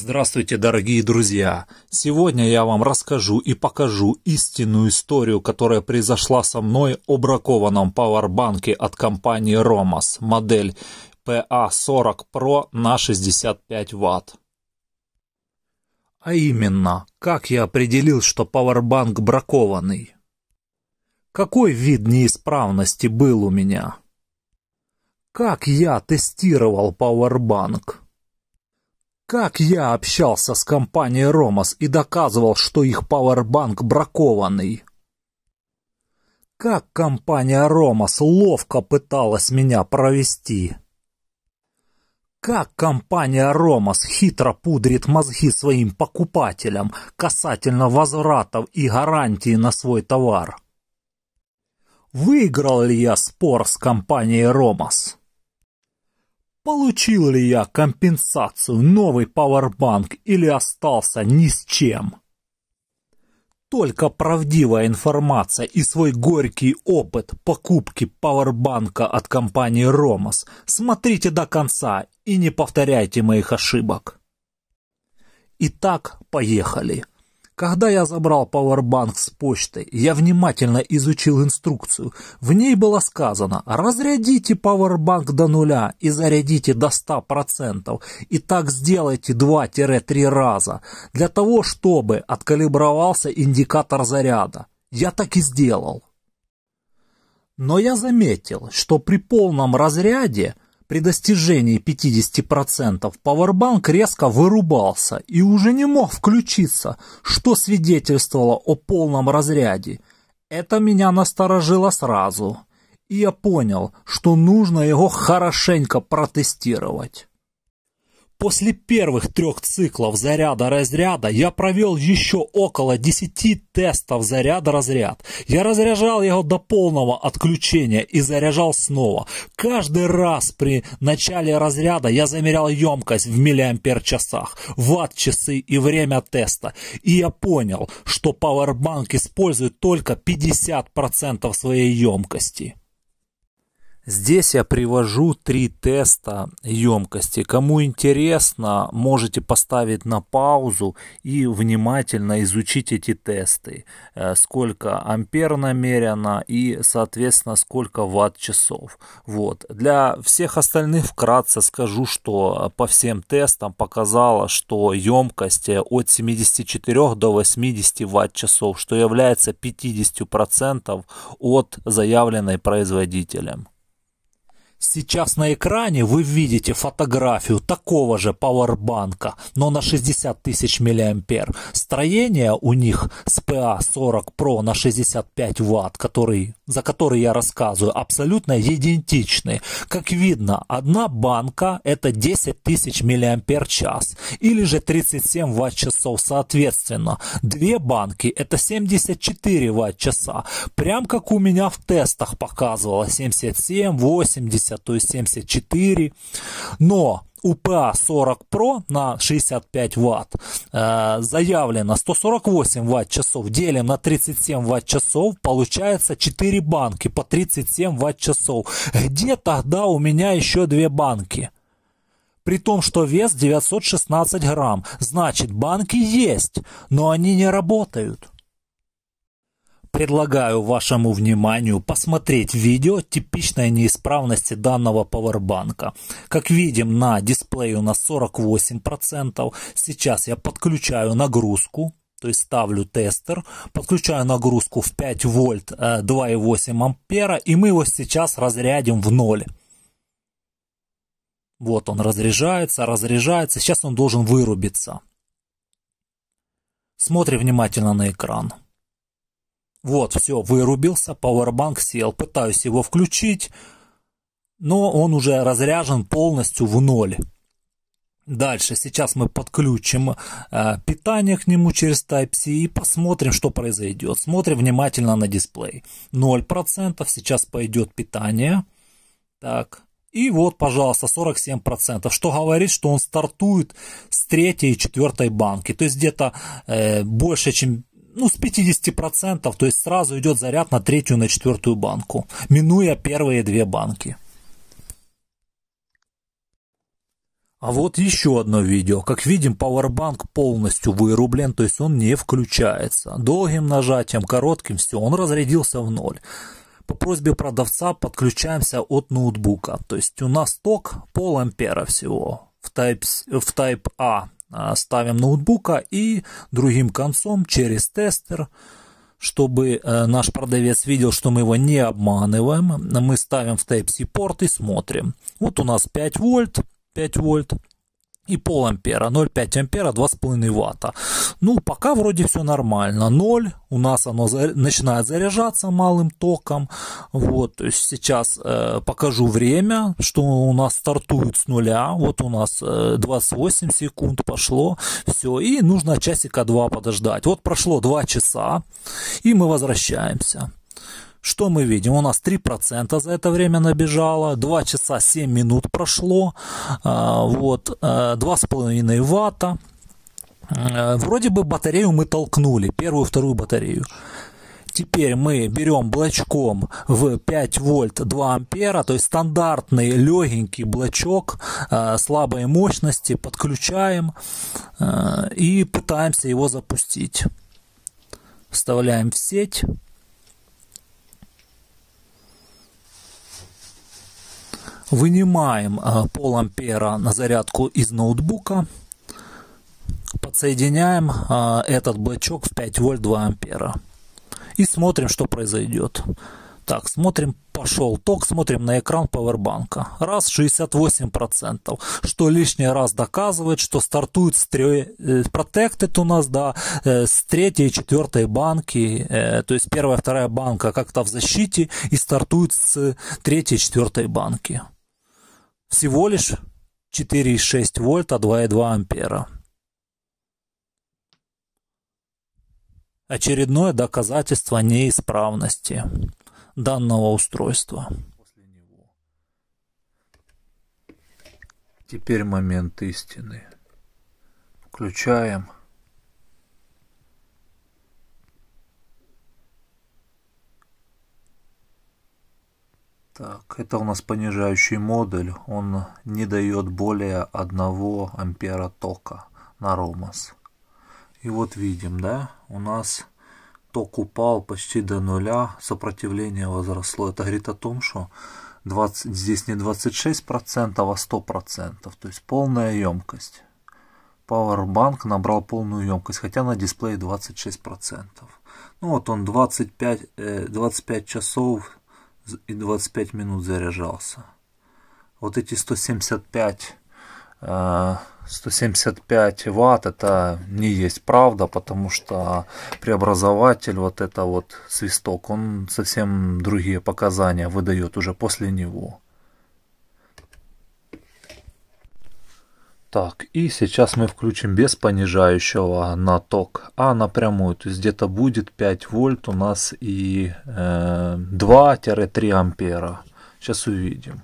Здравствуйте, дорогие друзья! Сегодня я вам расскажу и покажу истинную историю, которая произошла со мной о бракованном пауэрбанке от компании Romos, модель PA40 а Pro на 65 Вт. А именно, как я определил, что пауэрбанк бракованный? Какой вид неисправности был у меня? Как я тестировал пауэрбанк? Как я общался с компанией «Ромас» и доказывал, что их пауэрбанк бракованный? Как компания «Ромас» ловко пыталась меня провести? Как компания «Ромас» хитро пудрит мозги своим покупателям касательно возвратов и гарантии на свой товар? Выиграл ли я спор с компанией «Ромас»? Получил ли я компенсацию новый пауэрбанк или остался ни с чем? Только правдивая информация и свой горький опыт покупки пауэрбанка от компании «Ромас» смотрите до конца и не повторяйте моих ошибок. Итак, поехали. Когда я забрал пауэрбанк с почты, я внимательно изучил инструкцию. В ней было сказано «разрядите пауэрбанк до нуля и зарядите до 100%, и так сделайте 2-3 раза, для того, чтобы откалибровался индикатор заряда». Я так и сделал. Но я заметил, что при полном разряде – при достижении 50% PowerBank резко вырубался и уже не мог включиться, что свидетельствовало о полном разряде. Это меня насторожило сразу, и я понял, что нужно его хорошенько протестировать. После первых трех циклов заряда-разряда я провел еще около 10 тестов заряда-разряд. Я разряжал его до полного отключения и заряжал снова. Каждый раз при начале разряда я замерял емкость в миллиампер-часах, ватт-часы и время теста. И я понял, что Powerbank использует только 50% своей емкости. Здесь я привожу три теста емкости. Кому интересно, можете поставить на паузу и внимательно изучить эти тесты. Э, сколько ампер намерено и, соответственно, сколько ватт-часов. Вот. Для всех остальных вкратце скажу, что по всем тестам показало, что емкость э, от 74 до 80 ватт-часов, что является 50% от заявленной производителем. Сейчас на экране вы видите фотографию такого же пауэрбанка, но на 60 тысяч миллиампер. Строение у них с PA40 Pro а на 65 ватт, который, за который я рассказываю, абсолютно идентичны. Как видно, одна банка это 10 тысяч миллиампер час или же 37 ватт часов соответственно. Две банки это 74 ватт часа. Прям как у меня в тестах показывало 77, 80, то есть 74. Но УПА 40 Pro на 65 Вт э, заявлено 148 Вт-часов, делим на 37 Вт-часов, получается 4 банки по 37 Вт-часов. Где тогда у меня еще 2 банки? При том, что вес 916 грамм. Значит, банки есть, но они не работают. Предлагаю вашему вниманию посмотреть видео типичной неисправности данного пауэрбанка. Как видим, на дисплее у нас 48%. Сейчас я подключаю нагрузку, то есть ставлю тестер, подключаю нагрузку в 5 вольт 2,8 э, ампера, и мы его сейчас разрядим в ноль. Вот он разряжается, разряжается. Сейчас он должен вырубиться. Смотри внимательно на экран. Вот, все, вырубился, пауэрбанк сел. Пытаюсь его включить, но он уже разряжен полностью в ноль. Дальше сейчас мы подключим э, питание к нему через Type-C и посмотрим, что произойдет. Смотрим внимательно на дисплей. 0% сейчас пойдет питание. Так. И вот, пожалуйста, 47%, что говорит, что он стартует с третьей и четвертой банки. То есть где-то э, больше, чем ну, с 50%, то есть сразу идет заряд на третью, на четвертую банку, минуя первые две банки. А вот еще одно видео. Как видим, Powerbank полностью вырублен, то есть он не включается. Долгим нажатием, коротким, все, он разрядился в ноль. По просьбе продавца подключаемся от ноутбука. То есть у нас ток пол ампера всего в Type, в type A а, ставим ноутбука и другим концом через тестер чтобы э, наш продавец видел, что мы его не обманываем. Мы ставим в Type-C порт и смотрим. Вот у нас 5 вольт, 5 вольт, и пол ампера, 0,5 ампера, 2,5 ватта. Ну, пока вроде все нормально, 0, у нас оно за... начинает заряжаться малым током, вот, сейчас э, покажу время, что у нас стартует с нуля, вот у нас э, 28 секунд пошло, все, и нужно часика 2 подождать, вот прошло 2 часа, и мы возвращаемся. Что мы видим? У нас 3% за это время набежало, 2 часа 7 минут прошло, а, вот, 2,5 а, ватта. А, вроде бы батарею мы толкнули, первую, вторую батарею. Теперь мы берем блочком в 5 вольт 2 ампера, то есть стандартный легенький блочок слабой мощности, подключаем и пытаемся его запустить. Вставляем в сеть. Вынимаем э, пол ампера на зарядку из ноутбука. Подсоединяем э, этот блочок в 5 вольт 2 ампера. И смотрим, что произойдет. Так, смотрим, пошел ток, смотрим на экран пауэрбанка. Раз 68%, что лишний раз доказывает, что стартует э, протектед у нас, да, с третьей и четвертой банки, то есть первая, вторая банка как-то в защите и стартует с третьей и четвертой банки. Всего лишь 4,6 вольта, 2,2 ампера. Очередное доказательство неисправности данного устройства. Теперь момент истины. Включаем. Так, это у нас понижающий модуль, он не дает более 1 ампера тока на ромас. И вот видим, да, у нас ток упал почти до нуля, сопротивление возросло. Это говорит о том, что 20, здесь не 26%, процентов, а 100%, процентов, то есть полная емкость. Powerbank набрал полную емкость, хотя на дисплее 26%. процентов. Ну вот он 25, 25 э, часов и 25 минут заряжался. Вот эти 175, 175 э, ватт это не есть правда, потому что преобразователь, вот это вот свисток, он совсем другие показания выдает уже после него. Так, и сейчас мы включим без понижающего на ток, а напрямую. То есть где-то будет 5 вольт у нас и э, 2-3 ампера. Сейчас увидим.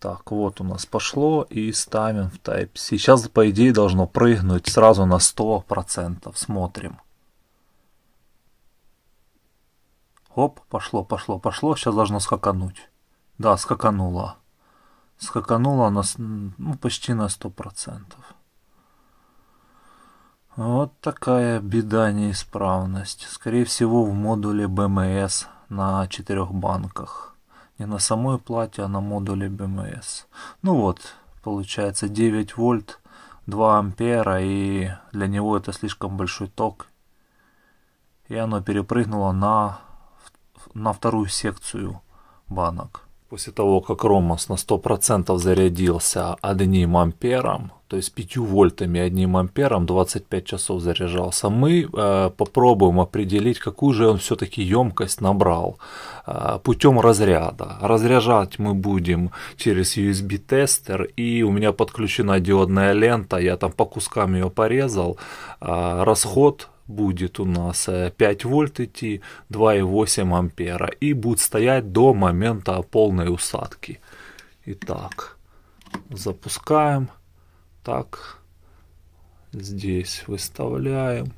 Так, вот у нас пошло и ставим в Type. Сейчас, по идее, должно прыгнуть сразу на 100%. Смотрим. Оп, пошло, пошло, пошло. Сейчас должно скакануть. Да, скакануло скаканула на, ну, почти на 100%. Вот такая беда неисправность. Скорее всего в модуле BMS эм на четырех банках. Не на самой плате, а на модуле BMS. Эм ну вот, получается 9 вольт, 2 ампера, и для него это слишком большой ток. И оно перепрыгнуло на, на вторую секцию банок. После того, как Ромас на 100% зарядился одним ампером, то есть 5 вольтами одним ампером 25 часов заряжался, мы э, попробуем определить, какую же он все-таки емкость набрал э, путем разряда. Разряжать мы будем через USB-тестер, и у меня подключена диодная лента, я там по кускам ее порезал. Э, расход будет у нас 5 э, вольт идти, 2,8 ампера. И будет стоять до момента полной усадки. Итак, запускаем. Так, здесь выставляем.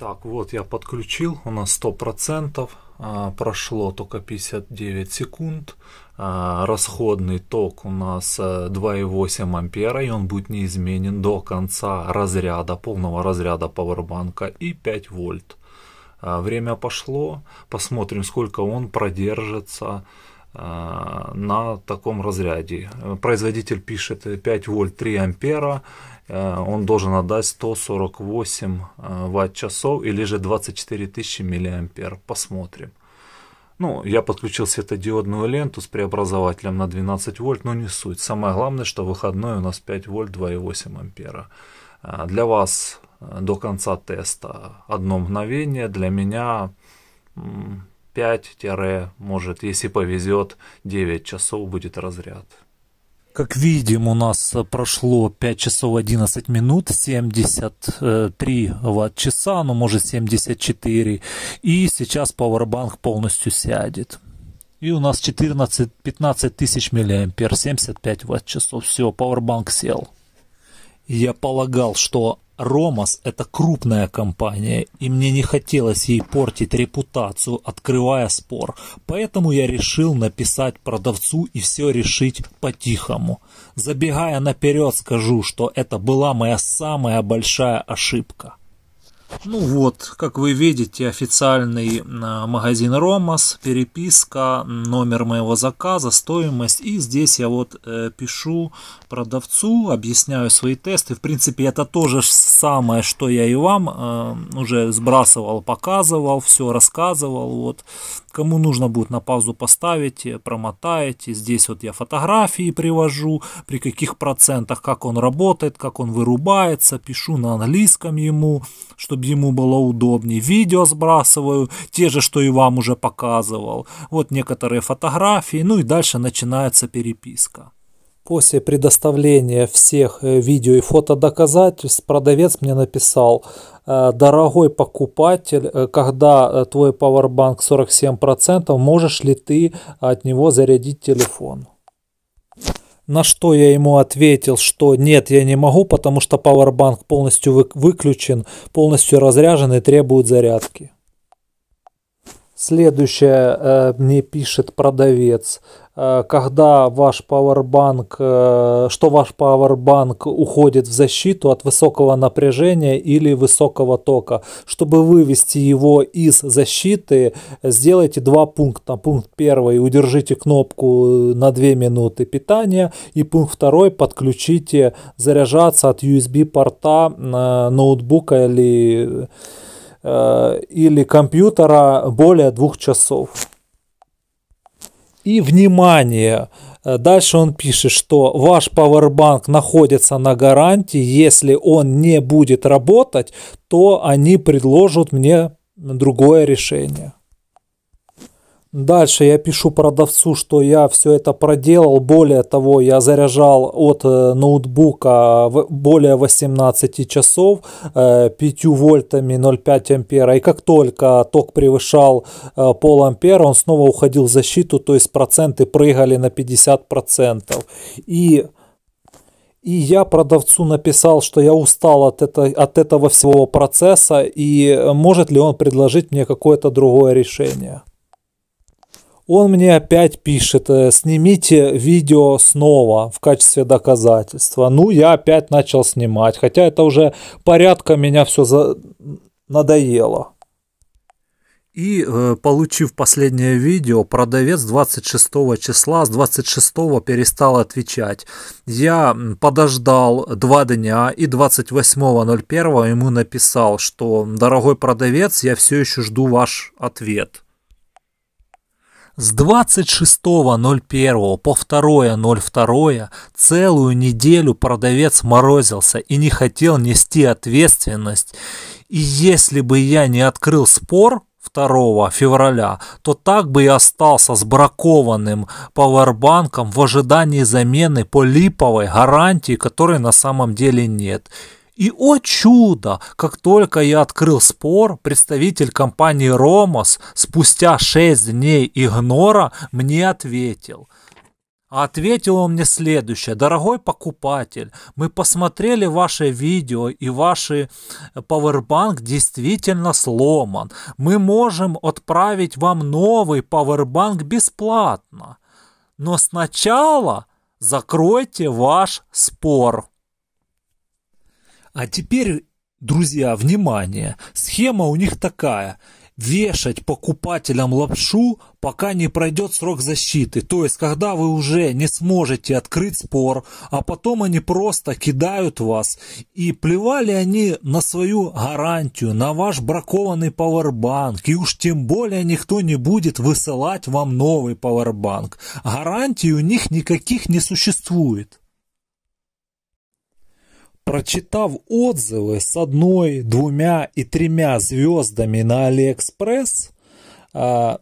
Так, вот я подключил, у нас 100%, а, прошло только 59 секунд. А, расходный ток у нас 2,8 э, ампера, и он будет неизменен до конца разряда, полного разряда пауэрбанка и 5 вольт. А, время пошло, посмотрим, сколько он продержится Э, на таком разряде. Производитель пишет 5 вольт 3 ампера, э, он должен отдать 148 э, ватт-часов или же 24 тысячи миллиампер. Посмотрим. Ну, я подключил светодиодную ленту с преобразователем на 12 вольт, но не суть. Самое главное, что выходной у нас 5 вольт 2,8 ампера. Для вас до конца теста одно мгновение, для меня 5- может, если повезет, 9 часов будет разряд. Как видим, у нас прошло 5 часов 11 минут, 73 ватт-часа, ну может 74, и сейчас Powerbank полностью сядет. И у нас 14-15 тысяч миллиампер, 75 ватт-часов. Все, Powerbank сел. Я полагал, что Ромас – это крупная компания, и мне не хотелось ей портить репутацию, открывая спор. Поэтому я решил написать продавцу и все решить по-тихому. Забегая наперед, скажу, что это была моя самая большая ошибка. Ну вот, как вы видите, официальный а, магазин Ромас, переписка, номер моего заказа, стоимость. И здесь я вот э, пишу продавцу, объясняю свои тесты. В принципе, это то же самое, что я и вам э, уже сбрасывал, показывал, все рассказывал. Вот Кому нужно будет на паузу поставить, э, промотаете. Здесь вот я фотографии привожу, при каких процентах, как он работает, как он вырубается. Пишу на английском ему, чтобы ему было удобнее. Видео сбрасываю, те же, что и вам уже показывал. Вот некоторые фотографии. Ну и дальше начинается переписка. После предоставления всех э, видео и фотодоказательств продавец мне написал, «Э, дорогой покупатель, э, когда твой Powerbank 47%, можешь ли ты от него зарядить телефон? На что я ему ответил, что нет, я не могу, потому что Powerbank полностью выключен, полностью разряжен и требует зарядки. Следующее э, мне пишет продавец. Э, когда ваш Powerbank, э, что ваш Powerbank уходит в защиту от высокого напряжения или высокого тока. Чтобы вывести его из защиты, сделайте два пункта. Пункт первый, удержите кнопку на 2 минуты питания. И пункт второй, подключите заряжаться от USB порта э, ноутбука или, или компьютера более двух часов. И внимание, э, дальше он пишет, что ваш Powerbank находится на гарантии, если он не будет работать, то они предложат мне другое решение. Дальше я пишу продавцу, что я все это проделал. Более того, я заряжал от э, ноутбука более 18 часов 5 э, вольтами 0,5 ампера. И как только ток превышал э, пол ампера, он снова уходил в защиту, то есть проценты прыгали на 50%. И и я продавцу написал, что я устал от, это, от этого всего процесса, и может ли он предложить мне какое-то другое решение. Он мне опять пишет, э, снимите видео снова в качестве доказательства. Ну, я опять начал снимать, хотя это уже порядка меня все за... надоело. И э, получив последнее видео, продавец 26 числа, с 26 перестал отвечать. Я подождал два дня и 28.01 ему написал, что дорогой продавец, я все еще жду ваш ответ. С 26.01 по 2.02 целую неделю продавец морозился и не хотел нести ответственность. И если бы я не открыл спор 2 февраля, то так бы и остался с бракованным пауэрбанком в ожидании замены по липовой гарантии, которой на самом деле нет. И, о чудо, как только я открыл спор, представитель компании «Ромос» спустя 6 дней игнора мне ответил – а ответил он мне следующее. Дорогой покупатель, мы посмотрели ваше видео и ваш Powerbank э, действительно сломан. Мы можем отправить вам новый Powerbank бесплатно. Но сначала закройте ваш спор. А теперь, друзья, внимание, схема у них такая – вешать покупателям лапшу, пока не пройдет срок защиты. То есть, когда вы уже не сможете открыть спор, а потом они просто кидают вас. И плевали они на свою гарантию, на ваш бракованный пауэрбанк. И уж тем более никто не будет высылать вам новый пауэрбанк. Гарантий у них никаких не существует. Прочитав отзывы с одной, двумя и тремя звездами на Алиэкспресс, а,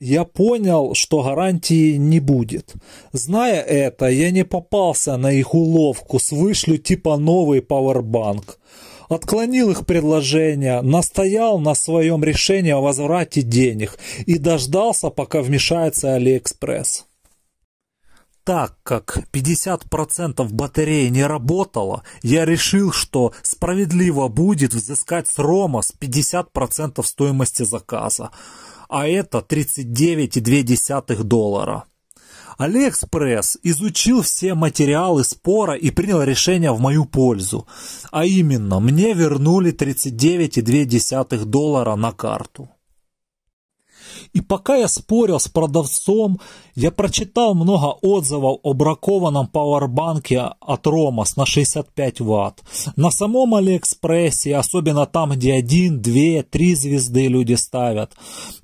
я понял, что гарантии не будет. Зная это, я не попался на их уловку с вышлю типа новый пауэрбанк. Отклонил их предложение, настоял на своем решении о возврате денег и дождался, пока вмешается Алиэкспресс так как 50% батареи не работало, я решил, что справедливо будет взыскать с Рома с 50% стоимости заказа, а это 39,2 доллара. Алиэкспресс изучил все материалы спора и принял решение в мою пользу. А именно, мне вернули 39,2 доллара на карту. И пока я спорил с продавцом, я прочитал много отзывов о бракованном пауэрбанке от Ромас на 65 ватт. На самом Алиэкспрессе, особенно там, где 1, 2, 3 звезды люди ставят.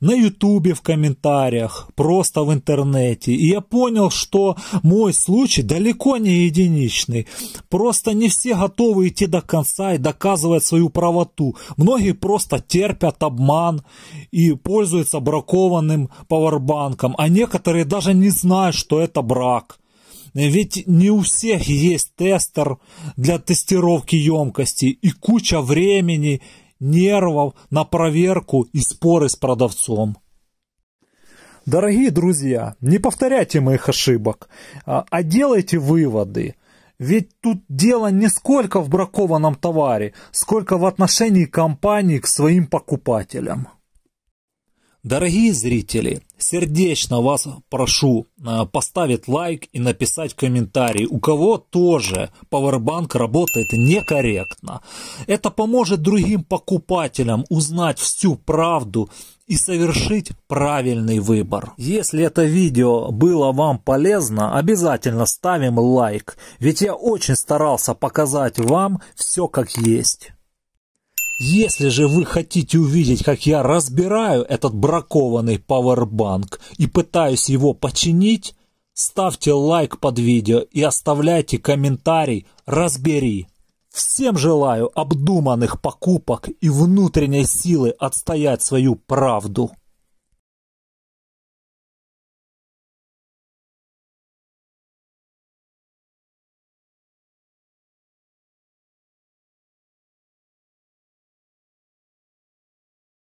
На Ютубе в комментариях, просто в интернете. И я понял, что мой случай далеко не единичный. Просто не все готовы идти до конца и доказывать свою правоту. Многие просто терпят обман и пользуются бракованным бракованным пауэрбанком, а некоторые даже не знают, что это брак. Ведь не у всех есть тестер для тестировки емкости и куча времени, нервов на проверку и споры с продавцом. Дорогие друзья, не повторяйте моих ошибок, а, а делайте выводы. Ведь тут дело не сколько в бракованном товаре, сколько в отношении компании к своим покупателям. Дорогие зрители, сердечно вас прошу э, поставить лайк и написать комментарий, у кого тоже Powerbank работает некорректно. Это поможет другим покупателям узнать всю правду и совершить правильный выбор. Если это видео было вам полезно, обязательно ставим лайк, ведь я очень старался показать вам все как есть. Если же вы хотите увидеть, как я разбираю этот бракованный пауэрбанк и пытаюсь его починить, ставьте лайк под видео и оставляйте комментарий «Разбери». Всем желаю обдуманных покупок и внутренней силы отстоять свою правду.